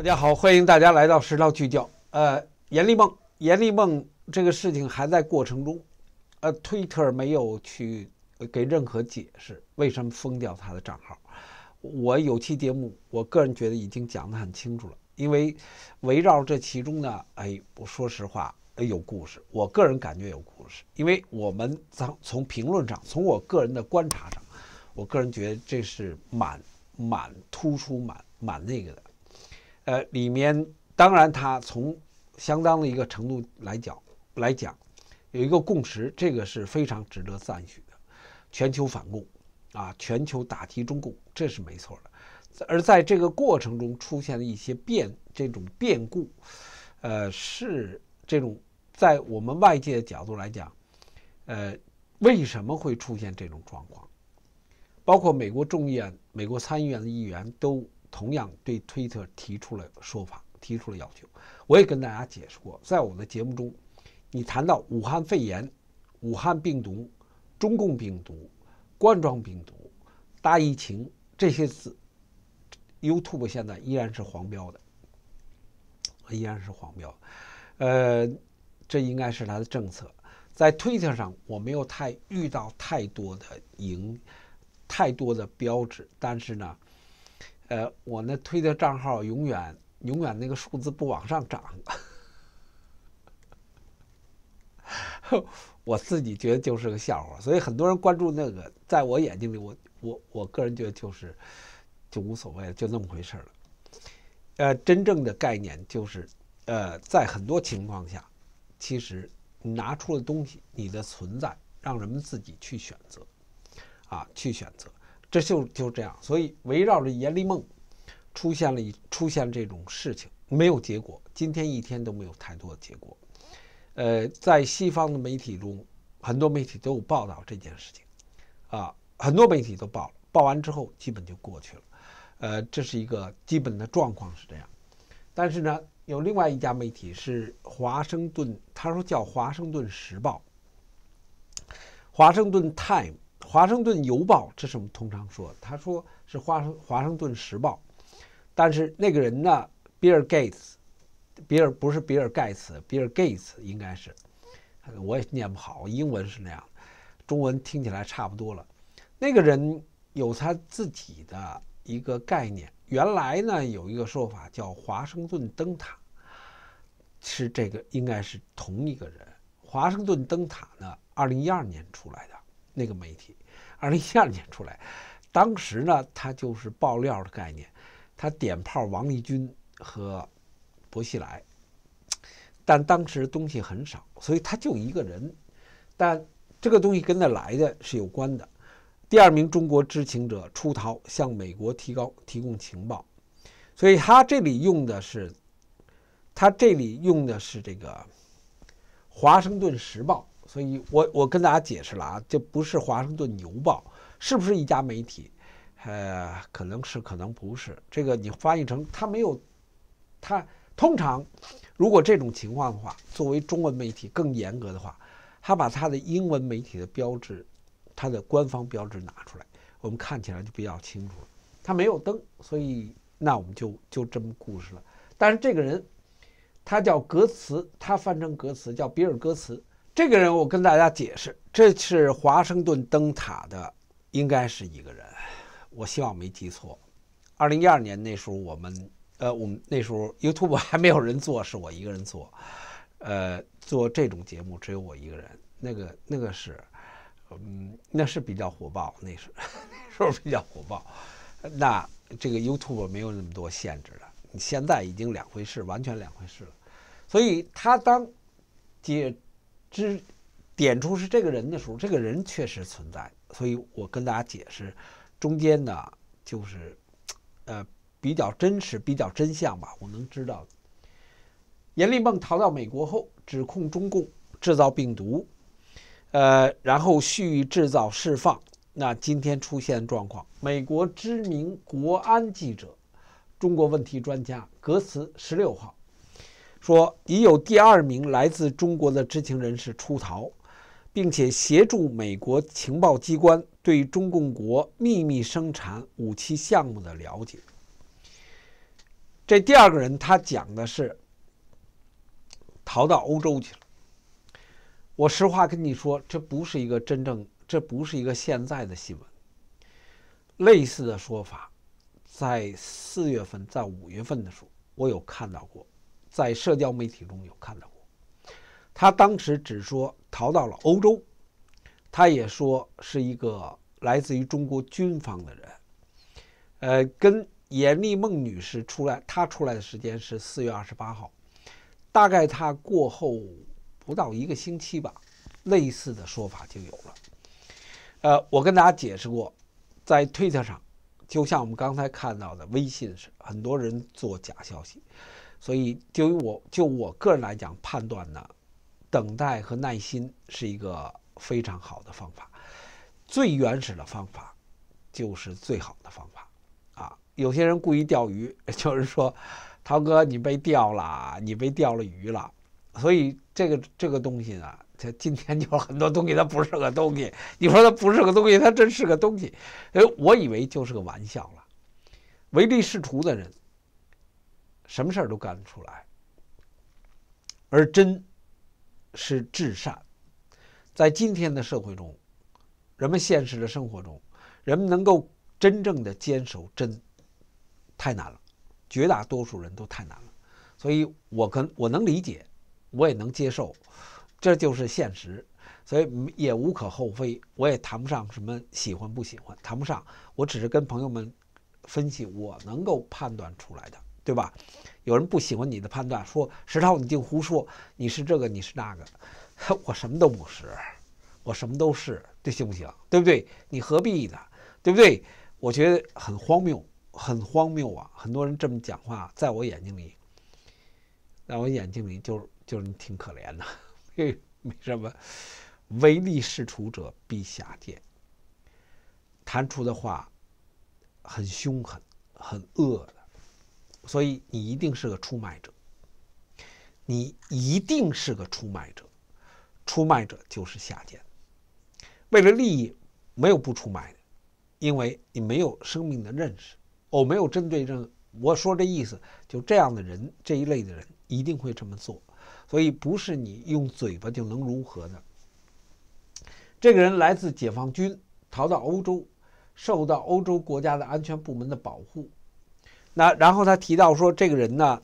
大家好，欢迎大家来到《时道聚焦》。呃，严立梦，严立梦这个事情还在过程中，呃，推特没有去给任何解释，为什么封掉他的账号？我有期节目，我个人觉得已经讲的很清楚了。因为围绕这其中呢，哎，我说实话，有故事，我个人感觉有故事。因为我们从从评论上，从我个人的观察上，我个人觉得这是蛮蛮突出蛮蛮那个的。呃，里面当然，它从相当的一个程度来讲来讲，有一个共识，这个是非常值得赞许的。全球反共啊，全球打击中共，这是没错的。而在这个过程中出现的一些变这种变故，呃，是这种在我们外界的角度来讲，呃，为什么会出现这种状况？包括美国众议院、美国参议院的议员都。同样对推特提出了说法，提出了要求。我也跟大家解释过，在我的节目中，你谈到武汉肺炎、武汉病毒、中共病毒、冠状病毒、大疫情这些字，YouTube 现在依然是黄标的，依然是黄标。呃，这应该是它的政策。在推特上，我没有太遇到太多的影，太多的标志，但是呢。呃，我那推的账号永远永远那个数字不往上涨，我自己觉得就是个笑话，所以很多人关注那个，在我眼睛里，我我我个人觉得就是就无所谓了，就那么回事了。呃，真正的概念就是，呃，在很多情况下，其实拿出了东西，你的存在让人们自己去选择，啊，去选择。这就就这样，所以围绕着严立梦出现了出现这种事情，没有结果。今天一天都没有太多的结果。呃，在西方的媒体中，很多媒体都有报道这件事情，啊，很多媒体都报了，报完之后基本就过去了。呃，这是一个基本的状况是这样。但是呢，有另外一家媒体是华盛顿，他说叫《华盛顿时报》，《华盛顿 Time》《华盛顿邮报》，这是我们通常说。他说是《华盛华盛顿时报》，但是那个人呢，比尔·盖茨，比尔不是比尔盖茨，比尔·盖茨应该是，我也念不好，英文是那样，中文听起来差不多了。那个人有他自己的一个概念。原来呢，有一个说法叫《华盛顿灯塔》，是这个应该是同一个人。《华盛顿灯塔》呢，二零一二年出来的那个媒体。二零一二年出来，当时呢，他就是爆料的概念，他点炮王立军和薄熙来，但当时东西很少，所以他就一个人。但这个东西跟他来的是有关的。第二名中国知情者出逃，向美国提高提供情报，所以他这里用的是他这里用的是这个《华盛顿时报》。所以，我我跟大家解释了啊，这不是华盛顿邮报，是不是一家媒体？呃，可能是，可能不是。这个你翻译成他没有，他通常如果这种情况的话，作为中文媒体更严格的话，他把他的英文媒体的标志，他的官方标志拿出来，我们看起来就比较清楚了。他没有灯，所以那我们就就这么故事了。但是这个人，他叫格茨，他翻成格茨叫比尔格茨。这个人，我跟大家解释，这是华盛顿灯塔的，应该是一个人，我希望没记错。二零一二年那时候，我们，呃，我们那时候 YouTube 还没有人做，是我一个人做，呃，做这种节目只有我一个人。那个，那个是，嗯，那是比较火爆，那是 那时候比较火爆。那这个 YouTube 没有那么多限制了，你现在已经两回事，完全两回事了。所以他当接。之，点出是这个人的时候，这个人确实存在，所以我跟大家解释，中间呢，就是，呃，比较真实，比较真相吧，我能知道。阎立梦逃到美国后，指控中共制造病毒，呃，然后蓄意制造释放，那今天出现状况，美国知名国安记者、中国问题专家格茨十六号。说已有第二名来自中国的知情人士出逃，并且协助美国情报机关对中共国秘密生产武器项目的了解。这第二个人他讲的是逃到欧洲去了。我实话跟你说，这不是一个真正，这不是一个现在的新闻。类似的说法在四月份、在五月份的时候，我有看到过。在社交媒体中有看到过，他当时只说逃到了欧洲，他也说是一个来自于中国军方的人，呃，跟严立孟女士出来，她出来的时间是四月二十八号，大概她过后不到一个星期吧，类似的说法就有了。呃，我跟大家解释过，在推特上，就像我们刚才看到的微信是很多人做假消息。所以，就我就我个人来讲，判断呢，等待和耐心是一个非常好的方法。最原始的方法就是最好的方法啊！有些人故意钓鱼，就是说，涛哥你被钓了，你被钓了鱼了。所以这个这个东西呢，它今天就很多东西它不是个东西。你说它不是个东西，它真是个东西。哎，我以为就是个玩笑了。唯利是图的人。什么事儿都干得出来，而真是至善，在今天的社会中，人们现实的生活中，人们能够真正的坚守真，太难了，绝大多数人都太难了。所以我跟我能理解，我也能接受，这就是现实，所以也无可厚非。我也谈不上什么喜欢不喜欢，谈不上，我只是跟朋友们分析我能够判断出来的。对吧？有人不喜欢你的判断，说石头，你净胡说，你是这个，你是那个，我什么都不是，我什么都是，这行不行？对不对？你何必呢？对不对？我觉得很荒谬，很荒谬啊！很多人这么讲话，在我眼睛里，在我眼睛里，就是就是你挺可怜的，没没什么，唯利是图者必下贱。弹出的话很凶狠，很恶的。所以你一定是个出卖者，你一定是个出卖者，出卖者就是下贱。为了利益，没有不出卖的，因为你没有生命的认识。我没有针对这，我说这意思，就这样的人这一类的人一定会这么做。所以不是你用嘴巴就能融合的。这个人来自解放军，逃到欧洲，受到欧洲国家的安全部门的保护。那然后他提到说，这个人呢，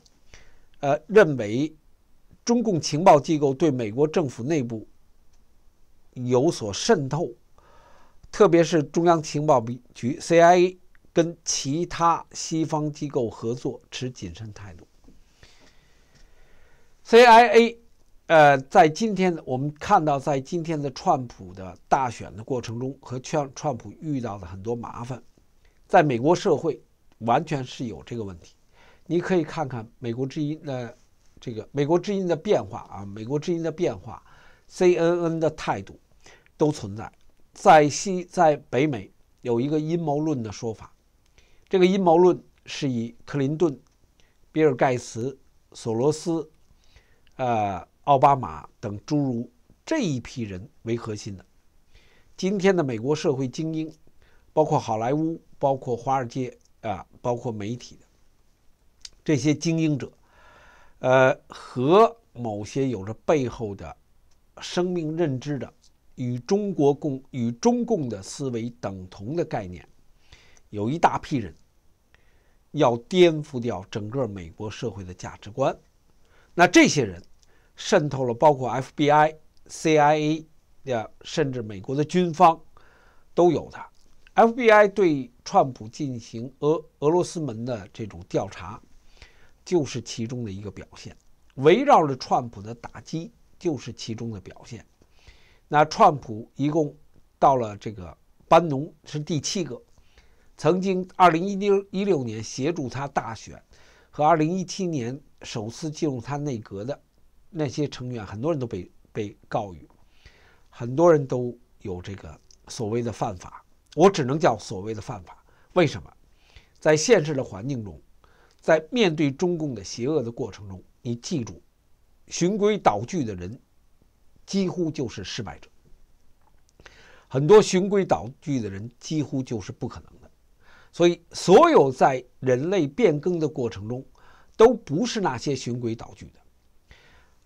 呃，认为中共情报机构对美国政府内部有所渗透，特别是中央情报局 CIA 跟其他西方机构合作持谨慎态度。CIA，呃，在今天的我们看到，在今天的川普的大选的过程中，和川川普遇到的很多麻烦，在美国社会。完全是有这个问题，你可以看看美国之音的这个美国之音的变化啊，美国之音的变化，CNN 的态度都存在。在西在北美有一个阴谋论的说法，这个阴谋论是以克林顿、比尔盖茨、索罗斯、呃奥巴马等诸如这一批人为核心的。今天的美国社会精英，包括好莱坞，包括华尔街。啊，包括媒体的这些经营者，呃，和某些有着背后的生命认知的，与中国共与中共的思维等同的概念，有一大批人要颠覆掉整个美国社会的价值观。那这些人渗透了，包括 FBI、CIA 呀，甚至美国的军方都有的。FBI 对川普进行俄俄罗斯门的这种调查，就是其中的一个表现。围绕着川普的打击就是其中的表现。那川普一共到了这个班农是第七个，曾经二零一六一六年协助他大选和二零一七年首次进入他内阁的那些成员，很多人都被被告于，很多人都有这个所谓的犯法。我只能叫所谓的犯法。为什么？在现实的环境中，在面对中共的邪恶的过程中，你记住，循规蹈矩的人几乎就是失败者。很多循规蹈矩的人几乎就是不可能的。所以，所有在人类变更的过程中，都不是那些循规蹈矩的。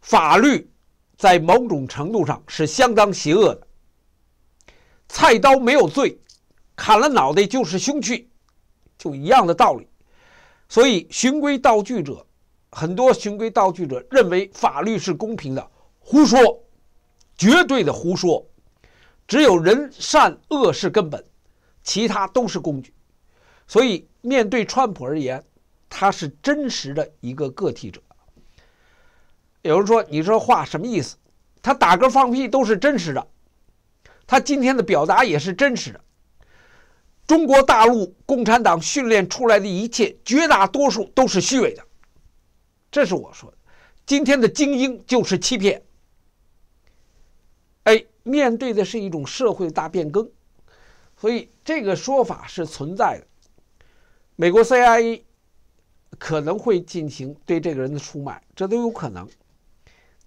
法律在某种程度上是相当邪恶的。菜刀没有罪。砍了脑袋就是凶器，就一样的道理。所以循规蹈矩者，很多循规蹈矩者认为法律是公平的，胡说，绝对的胡说。只有人善恶是根本，其他都是工具。所以面对川普而言，他是真实的一个个体者。有人说，你说话什么意思？他打嗝放屁都是真实的，他今天的表达也是真实的。中国大陆共产党训练出来的一切，绝大多数都是虚伪的。这是我说的。今天的精英就是欺骗。哎，面对的是一种社会大变更，所以这个说法是存在的。美国 CIA 可能会进行对这个人的出卖，这都有可能。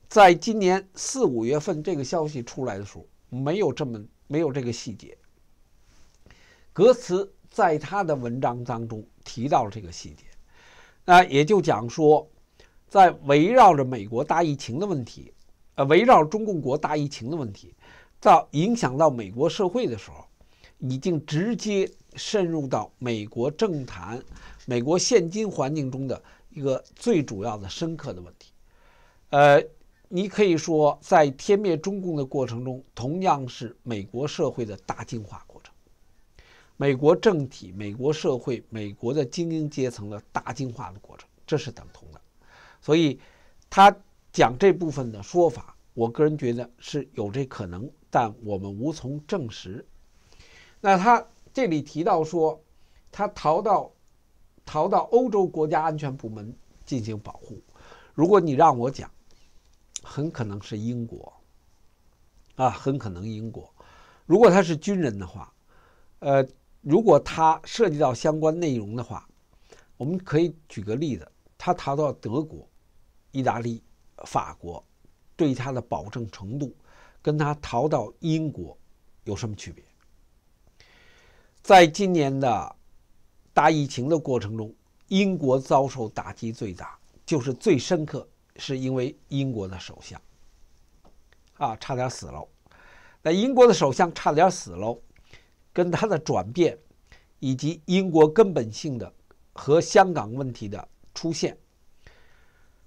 在今年四五月份这个消息出来的时候，没有这么没有这个细节。格茨在他的文章当中提到了这个细节，那也就讲说，在围绕着美国大疫情的问题，呃，围绕中共国大疫情的问题，到影响到美国社会的时候，已经直接渗入到美国政坛、美国现今环境中的一个最主要的深刻的问题。呃，你可以说，在天灭中共的过程中，同样是美国社会的大进化。美国政体、美国社会、美国的精英阶层的大进化的过程，这是等同的。所以，他讲这部分的说法，我个人觉得是有这可能，但我们无从证实。那他这里提到说，他逃到逃到欧洲国家安全部门进行保护。如果你让我讲，很可能是英国啊，很可能英国。如果他是军人的话，呃。如果他涉及到相关内容的话，我们可以举个例子：他逃到德国、意大利、法国，对他的保证程度，跟他逃到英国有什么区别？在今年的大疫情的过程中，英国遭受打击最大，就是最深刻，是因为英国的首相啊差点死喽。那英国的首相差点死喽。跟它的转变，以及英国根本性的和香港问题的出现，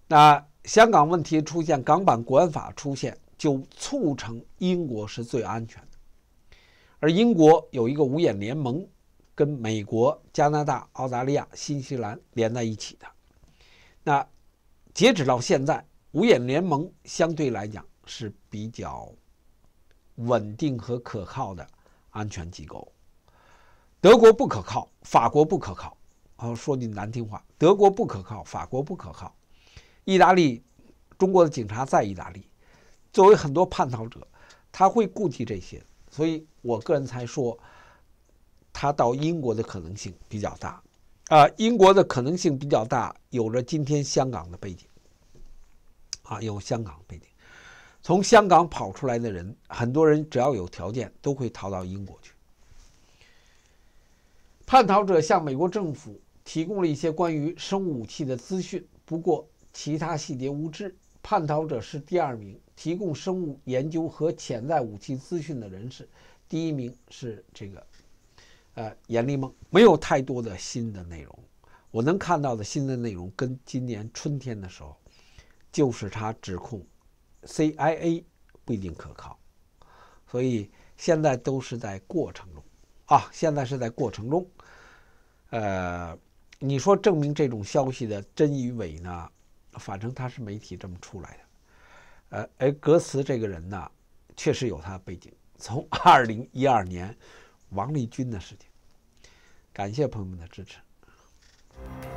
那香港问题出现，港版国安法出现，就促成英国是最安全的。而英国有一个五眼联盟，跟美国、加拿大、澳大利亚、新西兰连在一起的。那截止到现在，五眼联盟相对来讲是比较稳定和可靠的。安全机构，德国不可靠，法国不可靠。啊，说句难听话，德国不可靠，法国不可靠。意大利，中国的警察在意大利，作为很多叛逃者，他会顾及这些，所以我个人才说，他到英国的可能性比较大。啊，英国的可能性比较大，有着今天香港的背景，啊，有香港背景。从香港跑出来的人，很多人只要有条件都会逃到英国去。叛逃者向美国政府提供了一些关于生物武器的资讯，不过其他细节无知。叛逃者是第二名提供生物研究和潜在武器资讯的人士，第一名是这个，呃，严立梦。没有太多的新的内容，我能看到的新的内容跟今年春天的时候，就是他指控。CIA 不一定可靠，所以现在都是在过程中啊，现在是在过程中。呃，你说证明这种消息的真与伪呢？反正他是媒体这么出来的。呃，而格茨这个人呢，确实有他的背景。从二零一二年王立军的事情，感谢朋友们的支持。